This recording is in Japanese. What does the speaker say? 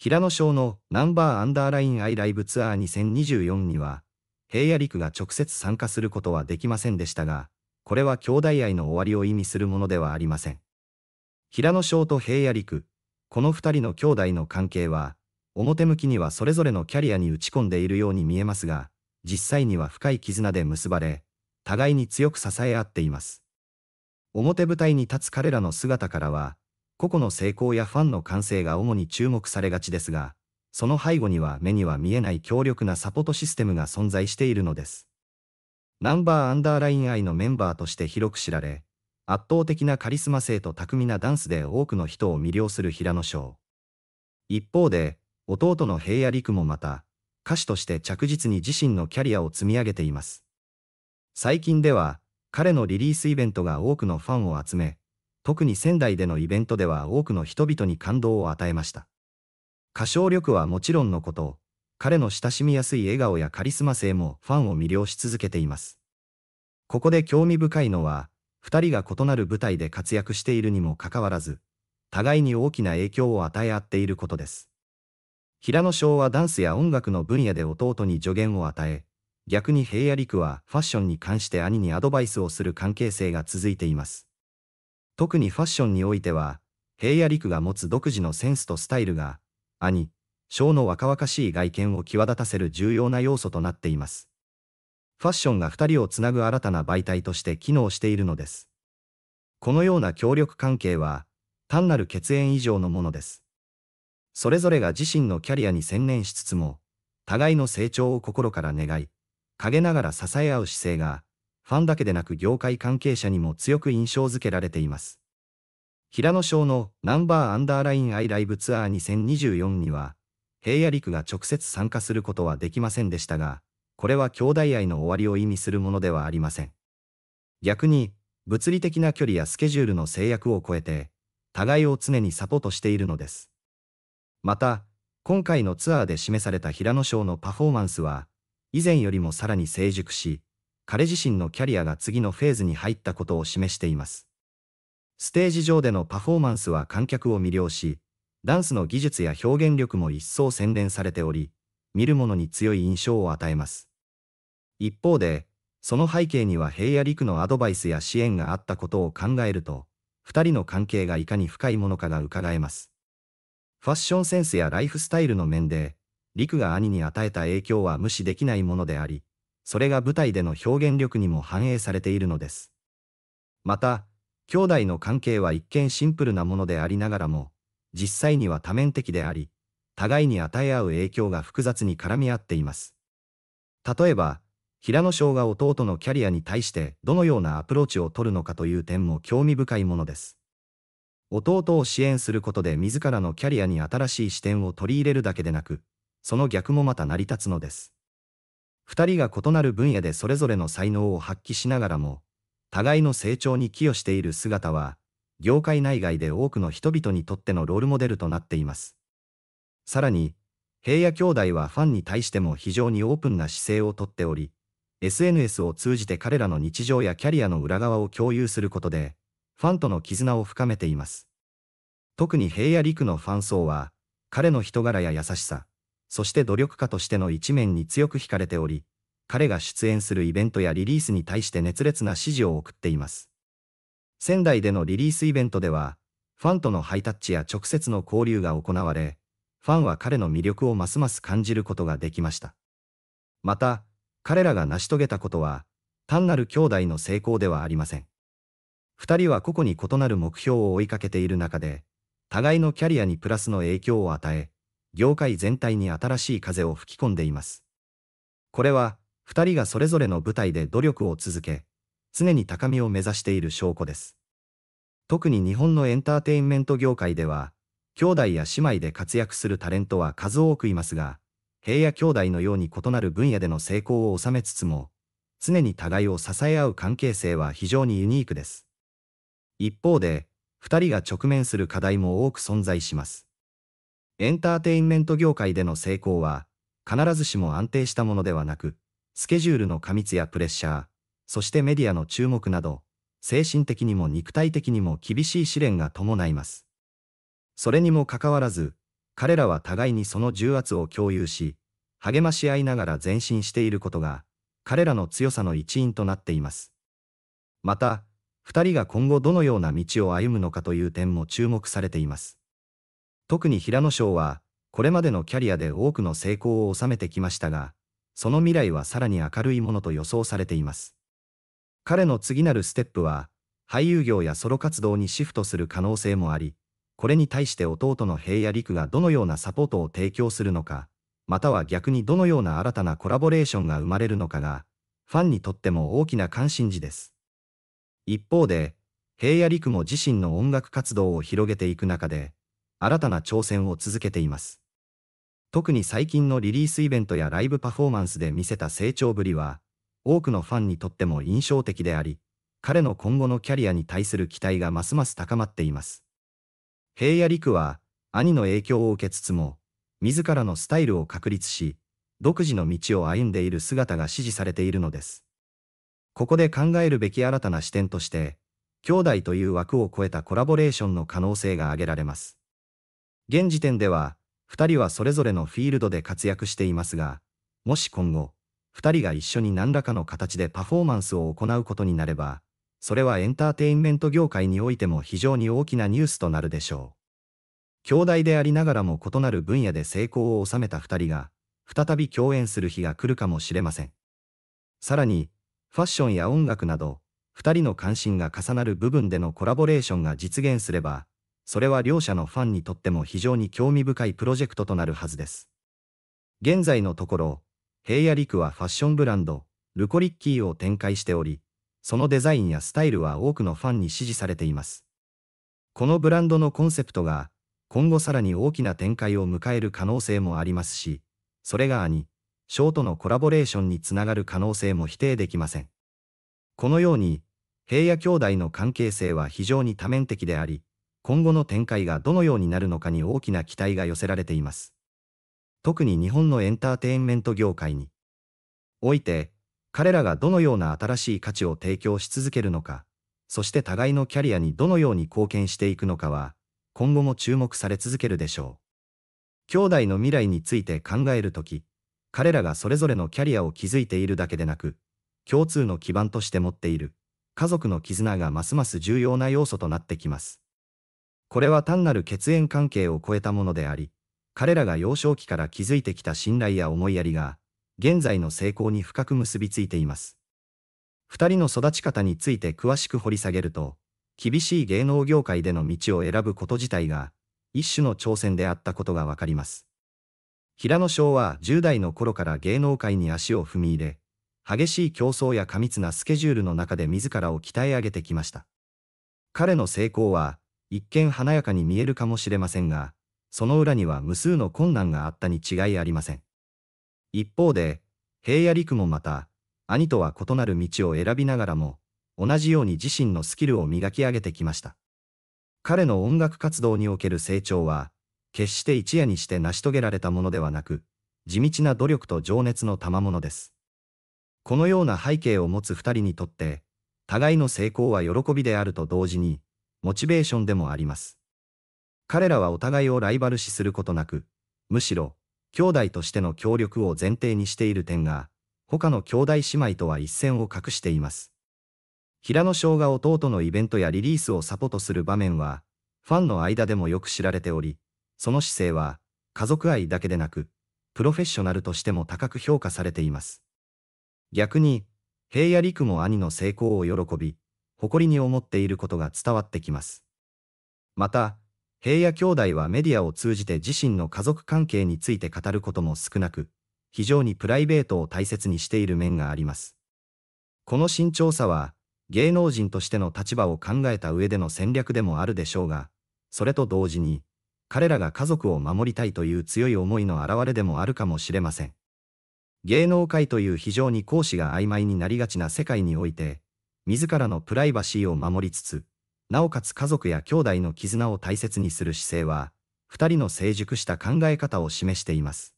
平野賞のナンバーアンダーラインアイライブツアー2024には、平野陸が直接参加することはできませんでしたが、これは兄弟愛の終わりを意味するものではありません。平野翔と平野陸、この二人の兄弟の関係は、表向きにはそれぞれのキャリアに打ち込んでいるように見えますが、実際には深い絆で結ばれ、互いに強く支え合っています。表舞台に立つ彼らの姿からは、個々の成功やファンの歓声が主に注目されがちですが、その背後には目には見えない強力なサポートシステムが存在しているのです。ナンバーアンダーライン愛のメンバーとして広く知られ、圧倒的なカリスマ性と巧みなダンスで多くの人を魅了する平野翔。一方で、弟の平野陸もまた、歌手として着実に自身のキャリアを積み上げています。最近では、彼のリリースイベントが多くのファンを集め、特に仙台でのイベントでは多くの人々に感動を与えました。歌唱力はもちろんのこと、彼の親しみやすい笑顔やカリスマ性もファンを魅了し続けています。ここで興味深いのは、二人が異なる舞台で活躍しているにもかかわらず、互いに大きな影響を与え合っていることです。平野翔はダンスや音楽の分野で弟に助言を与え、逆に平野陸はファッションに関して兄にアドバイスをする関係性が続いています。特にファッションにおいては、平野陸が持つ独自のセンスとスタイルが、兄、小の若々しい外見を際立たせる重要な要素となっています。ファッションが二人をつなぐ新たな媒体として機能しているのです。このような協力関係は、単なる血縁以上のものです。それぞれが自身のキャリアに専念しつつも、互いの成長を心から願い、陰ながら支え合う姿勢が、ファンだけでなく業界関係者にも強く印象づけられています。平野翔のナンバーアンダーラインアイライブツアー2024には、平野陸が直接参加することはできませんでしたが、これは兄弟愛の終わりを意味するものではありません。逆に、物理的な距離やスケジュールの制約を超えて、互いを常にサポートしているのです。また、今回のツアーで示された平野翔のパフォーマンスは、以前よりもさらに成熟し、彼自身のキャリアが次のフェーズに入ったことを示しています。ステージ上でのパフォーマンスは観客を魅了し、ダンスの技術や表現力も一層洗練されており、見る者に強い印象を与えます。一方で、その背景には平野陸のアドバイスや支援があったことを考えると、二人の関係がいかに深いものかが伺えます。ファッションセンスやライフスタイルの面で、陸が兄に与えた影響は無視できないものであり、それが舞台での表現力にも反映されているのです。また、兄弟の関係は一見シンプルなものでありながらも、実際には多面的であり、互いに与え合う影響が複雑に絡み合っています。例えば、平野翔が弟のキャリアに対してどのようなアプローチを取るのかという点も興味深いものです。弟を支援することで自らのキャリアに新しい視点を取り入れるだけでなく、その逆もまた成り立つのです。二人が異なる分野でそれぞれの才能を発揮しながらも、互いの成長に寄与している姿は、業界内外で多くの人々にとってのロールモデルとなっています。さらに、平野兄弟はファンに対しても非常にオープンな姿勢をとっており、SNS を通じて彼らの日常やキャリアの裏側を共有することで、ファンとの絆を深めています。特に平野陸のファン層は、彼の人柄や優しさ、そして努力家としての一面に強く惹かれており、彼が出演するイベントやリリースに対して熱烈な支持を送っています。仙台でのリリースイベントでは、ファンとのハイタッチや直接の交流が行われ、ファンは彼の魅力をますます感じることができました。また、彼らが成し遂げたことは、単なる兄弟の成功ではありません。二人は個々に異なる目標を追いかけている中で、互いのキャリアにプラスの影響を与え、業界全体に新しい風を吹き込んでいます。これは、二人がそれぞれの舞台で努力を続け、常に高みを目指している証拠です。特に日本のエンターテインメント業界では、兄弟や姉妹で活躍するタレントは数多くいますが、平野兄弟のように異なる分野での成功を収めつつも、常に互いを支え合う関係性は非常にユニークです。一方で、二人が直面する課題も多く存在します。エンターテインメント業界での成功は、必ずしも安定したものではなく、スケジュールの過密やプレッシャー、そしてメディアの注目など、精神的にも肉体的にも厳しい試練が伴います。それにもかかわらず、彼らは互いにその重圧を共有し、励まし合いながら前進していることが、彼らの強さの一因となっています。また、二人が今後どのような道を歩むのかという点も注目されています。特に平野賞は、これまでのキャリアで多くの成功を収めてきましたが、その未来はさらに明るいものと予想されています。彼の次なるステップは、俳優業やソロ活動にシフトする可能性もあり、これに対して弟の平野陸がどのようなサポートを提供するのか、または逆にどのような新たなコラボレーションが生まれるのかが、ファンにとっても大きな関心事です。一方で、平野陸も自身の音楽活動を広げていく中で、新たな挑戦を続けています。特に最近のリリースイベントやライブパフォーマンスで見せた成長ぶりは、多くのファンにとっても印象的であり、彼の今後のキャリアに対する期待がますます高まっています。平野陸は、兄の影響を受けつつも、自らのスタイルを確立し、独自の道を歩んでいる姿が支持されているのです。ここで考えるべき新たな視点として、兄弟という枠を超えたコラボレーションの可能性が挙げられます。現時点では、二人はそれぞれのフィールドで活躍していますが、もし今後、二人が一緒に何らかの形でパフォーマンスを行うことになれば、それはエンターテインメント業界においても非常に大きなニュースとなるでしょう。兄弟でありながらも異なる分野で成功を収めた二人が、再び共演する日が来るかもしれません。さらに、ファッションや音楽など、二人の関心が重なる部分でのコラボレーションが実現すれば、それは両者のファンにとっても非常に興味深いプロジェクトとなるはずです。現在のところ、平野陸はファッションブランド、ルコリッキーを展開しており、そのデザインやスタイルは多くのファンに支持されています。このブランドのコンセプトが、今後さらに大きな展開を迎える可能性もありますし、それが兄、ショーとのコラボレーションにつながる可能性も否定できません。このように、平野兄弟の関係性は非常に多面的であり、今後の展開がどのようになるのかに大きな期待が寄せられています。特に日本のエンターテインメント業界において、彼らがどのような新しい価値を提供し続けるのか、そして互いのキャリアにどのように貢献していくのかは、今後も注目され続けるでしょう。兄弟の未来について考えるとき、彼らがそれぞれのキャリアを築いているだけでなく、共通の基盤として持っている、家族の絆がますます重要な要素となってきます。これは単なる血縁関係を超えたものであり、彼らが幼少期から築いてきた信頼や思いやりが、現在の成功に深く結びついています。二人の育ち方について詳しく掘り下げると、厳しい芸能業界での道を選ぶこと自体が、一種の挑戦であったことがわかります。平野翔は10代の頃から芸能界に足を踏み入れ、激しい競争や過密なスケジュールの中で自らを鍛え上げてきました。彼の成功は、一見華やかに見えるかもしれませんが、その裏には無数の困難があったに違いありません。一方で、平野陸もまた、兄とは異なる道を選びながらも、同じように自身のスキルを磨き上げてきました。彼の音楽活動における成長は、決して一夜にして成し遂げられたものではなく、地道な努力と情熱の賜物です。このような背景を持つ二人にとって、互いの成功は喜びであると同時に、モチベーションでもあります。彼らはお互いをライバル視することなく、むしろ、兄弟としての協力を前提にしている点が、他の兄弟姉妹とは一線を画しています。平野翔が弟のイベントやリリースをサポートする場面は、ファンの間でもよく知られており、その姿勢は、家族愛だけでなく、プロフェッショナルとしても高く評価されています。逆に、平野陸も兄の成功を喜び、誇りに思っていることが伝わってきます。また、平野兄弟はメディアを通じて自身の家族関係について語ることも少なく、非常にプライベートを大切にしている面があります。この慎重さは、芸能人としての立場を考えた上での戦略でもあるでしょうが、それと同時に、彼らが家族を守りたいという強い思いの表れでもあるかもしれません。芸能界という非常に講師が曖昧になりがちな世界において、自らのプライバシーを守りつつ、なおかつ家族や兄弟の絆を大切にする姿勢は、二人の成熟した考え方を示しています。